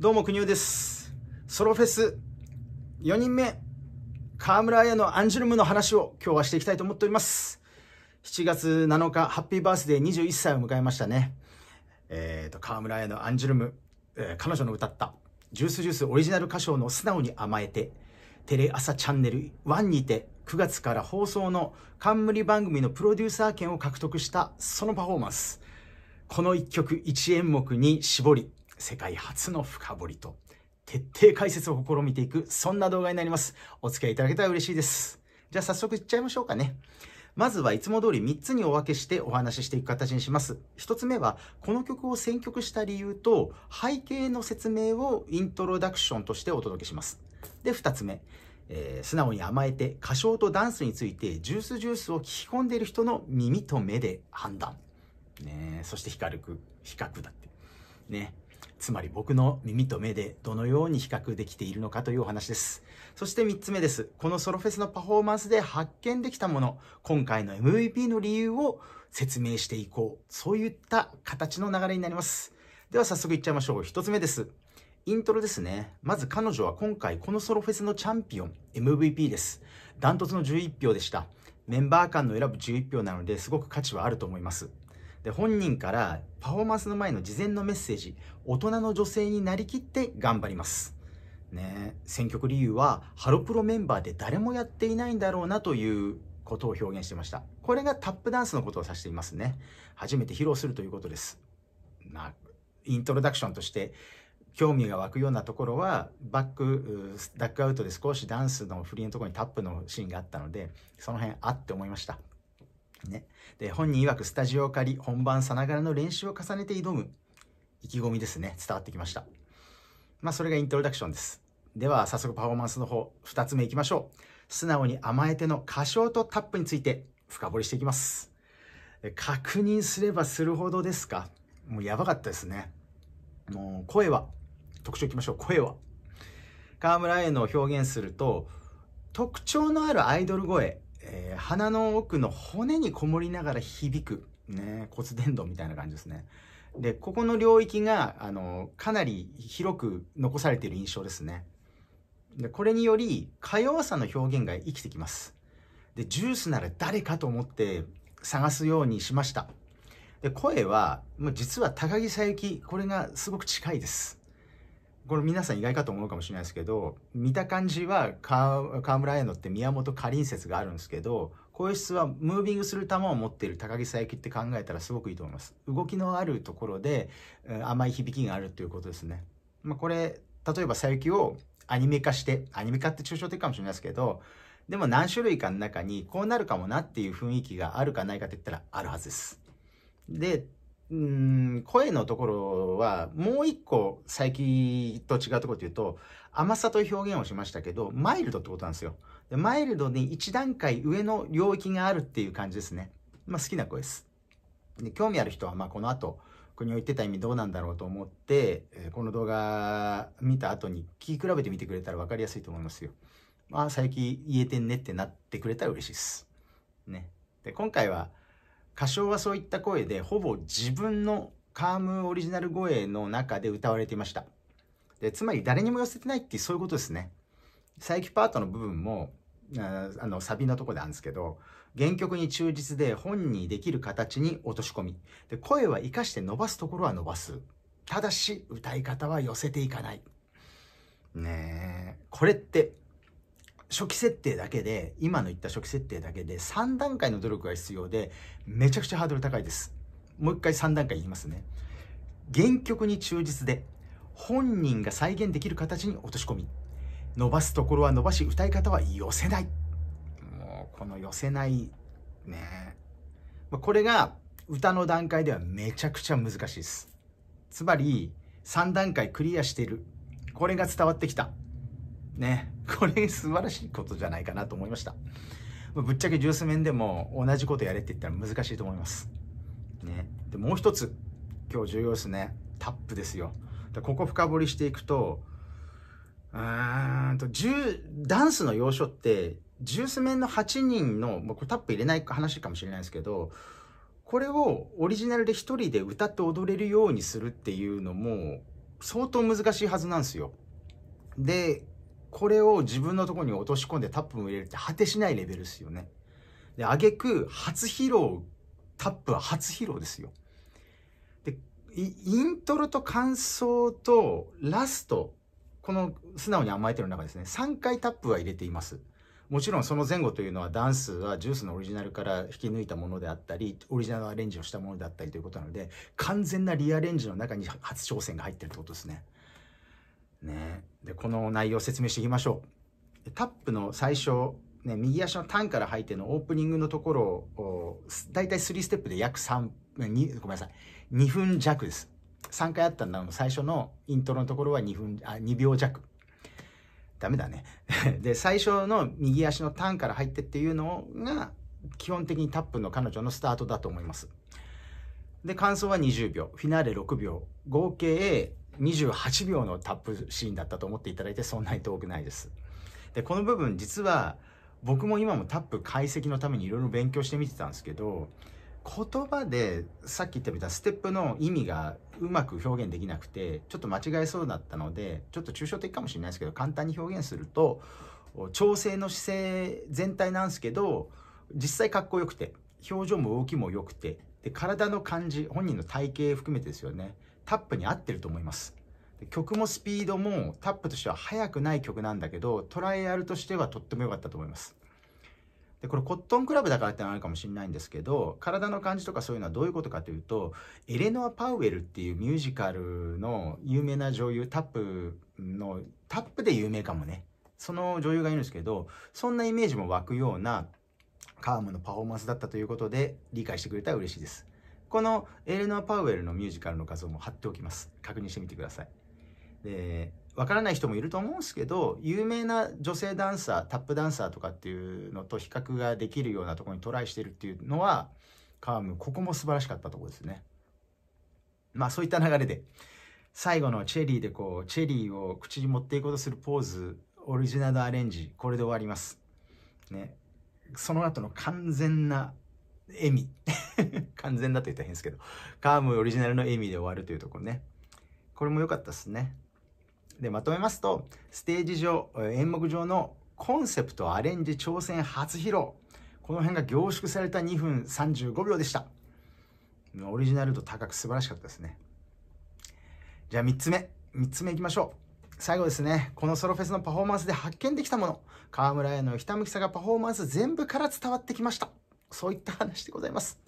どうも、くにゅうです。ソロフェス4人目、河村彩のアンジュルムの話を今日はしていきたいと思っております。7月7日、ハッピーバースデー21歳を迎えましたね。えっ、ー、と、河村彩のアンジュルム、えー、彼女の歌った、ジュースジュースオリジナル歌唱の素直に甘えて、テレ朝チャンネル1にて9月から放送の冠番組のプロデューサー権を獲得したそのパフォーマンス。この1曲1演目に絞り、世界初の深掘りと徹底解説を試みていく、そんな動画になります。お付き合いいただけたら嬉しいです。じゃあ早速いっちゃいましょうかね。まずはいつも通り3つにお分けしてお話ししていく形にします。1つ目は、この曲を選曲した理由と背景の説明をイントロダクションとしてお届けします。で、2つ目、えー、素直に甘えて歌唱とダンスについてジュースジュースを聞き込んでいる人の耳と目で判断。ねそして光る比較だって。ね。つまり僕の耳と目でどのように比較できているのかというお話です。そして3つ目です。このソロフェスのパフォーマンスで発見できたもの、今回の MVP の理由を説明していこう。そういった形の流れになります。では早速いっちゃいましょう。1つ目です。イントロですね。まず彼女は今回このソロフェスのチャンピオン、MVP です。ダントツの11票でした。メンバー間の選ぶ11票なのですごく価値はあると思います。で本人からパフォーマンスの前の事前のメッセージ大人の女性になりきって頑張りますね選曲理由はハロプロメンバーで誰もやっていないんだろうなということを表現してましたこれがタップダンスのことを指していますね初めて披露するということですまあイントロダクションとして興味が湧くようなところはバックダックアウトで少しダンスの振りのところにタップのシーンがあったのでその辺あって思いましたね。で、本人曰くスタジオを借り、本番さながらの練習を重ねて挑む意気込みですね。伝わってきました。まあ、それがイントロダクションです。では、早速パフォーマンスの方、2つ目いきましょう。素直に甘えての歌唱とタップについて深掘りしていきます。確認すればするほどですかもうやばかったですね。もう声は、特徴いきましょう、声は。河村への表現すると、特徴のあるアイドル声えー、鼻の奥の骨にこもりながら響く、ね、骨伝導みたいな感じですね。で、ここの領域が、あの、かなり広く残されている印象ですね。で、これにより、か弱さの表現が生きてきます。で、ジュースなら誰かと思って探すようにしました。で、声は、実は高木さゆき、これがすごく近いです。これ皆さん意外かと思うかもしれないですけど見た感じは川村綾乃って宮本かりん説があるんですけど声質はムービングする球を持っている高木佐伯って考えたらすごくいいと思います動きのあるところで甘い響きがあるということですね、まあ、これ例えば佐伯をアニメ化してアニメ化って抽象的かもしれないですけどでも何種類かの中にこうなるかもなっていう雰囲気があるかないかって言ったらあるはずですでうん、声のところは、もう一個、最近と違うところというと、甘さという表現をしましたけど、マイルドってことなんですよ。でマイルドに一段階上の領域があるっていう感じですね。まあ、好きな声です。で興味ある人は、まあ、この後、国を言ってた意味どうなんだろうと思って、この動画見た後に聞き比べてみてくれたら分かりやすいと思いますよ。まあ、最近言えてんねってなってくれたら嬉しいです。ね。で、今回は、歌唱はそういった声で、ほぼ自分のカームオリジナル声の中で歌われていました。でつまり誰にも寄せてないってそういうことですね。佐伯パートの部分も、あの、サビのとこなんですけど、原曲に忠実で本にできる形に落とし込み。で、声は活かして伸ばすところは伸ばす。ただし、歌い方は寄せていかない。ねえ。これって初期設定だけで、今の言った初期設定だけで3段階の努力が必要で、めちゃくちゃハードル高いです。もう一回3段階言いますね。原曲に忠実で、本人が再現できる形に落とし込み、伸ばすところは伸ばし、歌い方は寄せない。もう、この寄せないね。これが歌の段階ではめちゃくちゃ難しいです。つまり、3段階クリアしている。これが伝わってきた。ね、これ素晴らしいことじゃないかなと思いました。ぶっちゃけジュース面でも同じことやれって言ったら難しいと思います。ね。で、もう一つ、今日重要ですね。タップですよ。でここ深掘りしていくと、うーんと、ダンスの要所って、ジュース面の8人の、まあ、これタップ入れない話かもしれないですけど、これをオリジナルで1人で歌って踊れるようにするっていうのも、相当難しいはずなんですよ。で、これを自分のとこに落とし込んでタップも入れるって果てしないレベルですよね。で、挙げく、初披露、タップは初披露ですよ。で、イントロと感想とラスト、この素直に甘えてる中ですね、3回タップは入れています。もちろんその前後というのはダンスはジュースのオリジナルから引き抜いたものであったり、オリジナルアレンジをしたものであったりということなので、完全なリアレンジの中に初挑戦が入ってるってことですね。この内容を説明していきましょう。タップの最初、ね、右足のターンから入ってのオープニングのところを、だいたい3ステップで約3、2ごめんなさい、2分弱です。3回あったんだの最初のイントロのところは2分、あ、2秒弱。ダメだね。で、最初の右足のターンから入ってっていうのが、基本的にタップの彼女のスタートだと思います。で、感想は20秒、フィナーレ6秒、合計28秒のタップシーンだったと思っていただいてそんなに遠くないです。でこの部分実は僕も今もタップ解析のためにいろいろ勉強してみてたんですけど言葉でさっき言ってみたステップの意味がうまく表現できなくてちょっと間違えそうだったのでちょっと抽象的かもしれないですけど簡単に表現すると調整の姿勢全体なんですけど実際かっこよくて表情も動きも良くてで体の感じ本人の体型含めてですよねタップに合ってると思います曲もスピードもタップとしては速くない曲なんだけどトライアルとしてはとっても良かったと思いますでこれコットンクラブだからってのあるかもしれないんですけど体の感じとかそういうのはどういうことかというとエレノア・パウエルっていうミュージカルの有名な女優タップのタップで有名かもねその女優がいるんですけどそんなイメージも湧くようなカームのパフォーマンスだったということで理解してくれたら嬉しいです。このエレノア・パウエルのミュージカルの画像も貼っておきます。確認してみてください。で、わからない人もいると思うんですけど、有名な女性ダンサー、タップダンサーとかっていうのと比較ができるようなところにトライしてるっていうのは、カーム、ここも素晴らしかったところですね。まあそういった流れで、最後のチェリーでこう、チェリーを口に持っていこうとするポーズ、オリジナルアレンジ、これで終わります。ね。その後の完全な笑み。完全だと言ったら変ですけど、カームオリジナルの笑みで終わるというとこね。これも良かったっすね。で、まとめますと、ステージ上、演目上のコンセプト、アレンジ、挑戦、初披露。この辺が凝縮された2分35秒でした。オリジナル度高く素晴らしかったですね。じゃあ3つ目。3つ目いきましょう。最後ですね、このソロフェスのパフォーマンスで発見できたもの、河村へのひたむきさがパフォーマンス全部から伝わってきました。そういった話でございます。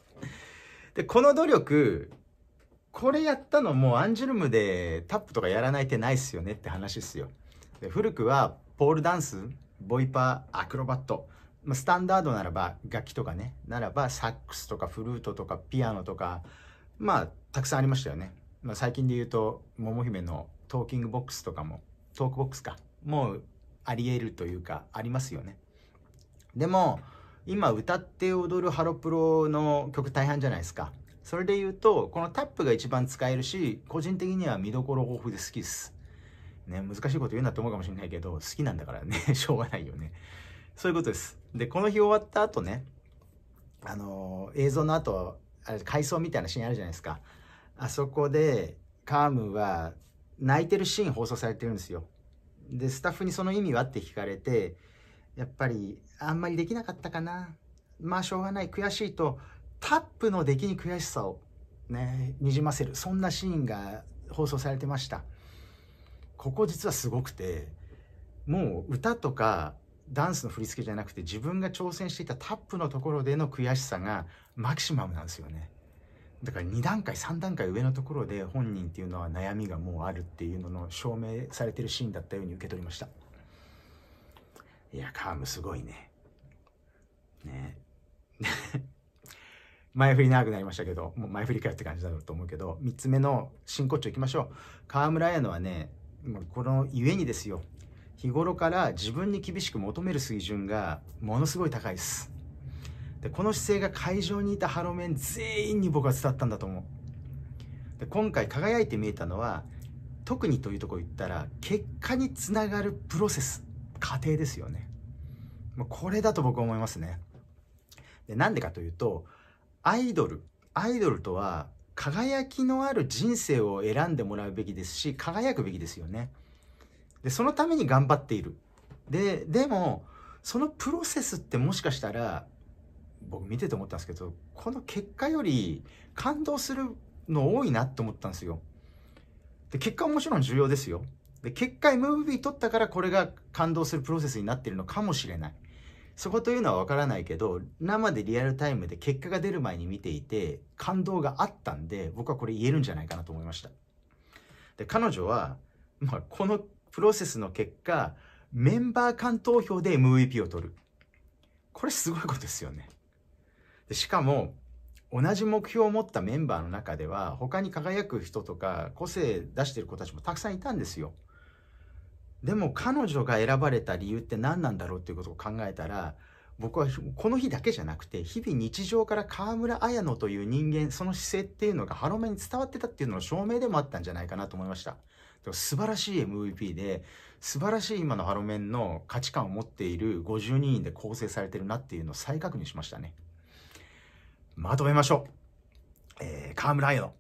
で、この努力、これやったのもアンジュルムでタップとかやらない手ないっすよねって話っすよ。で古くはポールダンス、ボイパー、アクロバット、まあ、スタンダードならば楽器とかね、ならばサックスとかフルートとかピアノとか、まあたくさんありましたよね。まあ、最近で言うと、桃姫のトーキングボックスとかも、トークボックスか、もうあり得るというかありますよね。でも、今歌って踊るハロプロの曲大半じゃないですかそれで言うとこのタップが一番使えるし個人的には見どころ豊富で好きですね難しいこと言うなって思うかもしれないけど好きなんだからね しょうがないよねそういうことですでこの日終わった後ねあのー、映像の後あれ回想みたいなシーンあるじゃないですかあそこでカームは泣いてるシーン放送されてるんですよでスタッフにその意味はって聞かれてやっぱりあんまりできなかったかな。まあしょうがない、悔しいと、タップの出来に悔しさをね、にじませる。そんなシーンが放送されてました。ここ実はすごくて、もう歌とかダンスの振り付けじゃなくて自分が挑戦していたタップのところでの悔しさがマキシマムなんですよね。だから2段階3段階上のところで本人っていうのは悩みがもうあるっていうのの証明されてるシーンだったように受け取りました。いや、カームすごいね。ね 前振り長くなりましたけど、もう前振りかよって感じだろうと思うけど、3つ目の真骨頂いきましょう。河村屋のはね、このゆえにですよ、日頃から自分に厳しく求める水準がものすごい高いです。で、この姿勢が会場にいたハロメン全員に僕は伝わったんだと思う。で、今回輝いて見えたのは、特にというとこ言ったら、結果につながるプロセス家庭ですよね。もうこれだと僕は思いますね。で、なんでかというと、アイドル、アイドルとは輝きのある人生を選んでもらうべきですし、輝くべきですよね。で、そのために頑張っている。で、でも、そのプロセスってもしかしたら、僕見てて思ったんですけど、この結果より感動するの多いなって思ったんですよ。で、結果はもちろん重要ですよ。で結果 MVP 取ったからこれが感動するプロセスになってるのかもしれないそこというのは分からないけど生でリアルタイムで結果が出る前に見ていて感動があったんで僕はこれ言えるんじゃないかなと思いましたで彼女は、まあ、このプロセスの結果メンバー間投票で MVP を取るこれすごいことですよねでしかも同じ目標を持ったメンバーの中では他に輝く人とか個性出してる子たちもたくさんいたんですよ。でも彼女が選ばれた理由って何なんだろうっていうことを考えたら僕はこの日だけじゃなくて日々日常から河村綾乃という人間その姿勢っていうのがハロメンに伝わってたっていうのの証明でもあったんじゃないかなと思いました素晴らしい MVP で素晴らしい今のハロメンの価値観を持っている52人で構成されてるなっていうのを再確認しましたねまとめましょう、えー、河村綾乃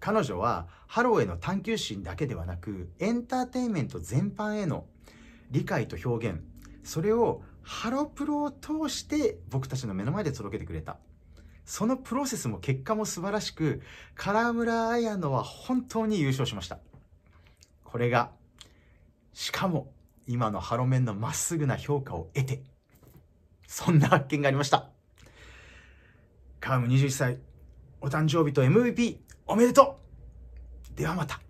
彼女はハローへの探求心だけではなくエンターテインメント全般への理解と表現それをハロプロを通して僕たちの目の前で届けてくれたそのプロセスも結果も素晴らしく唐村彩乃は本当に優勝しましたこれがしかも今のハロメンのまっすぐな評価を得てそんな発見がありましたカーム21歳お誕生日と MVP おめでとうではまた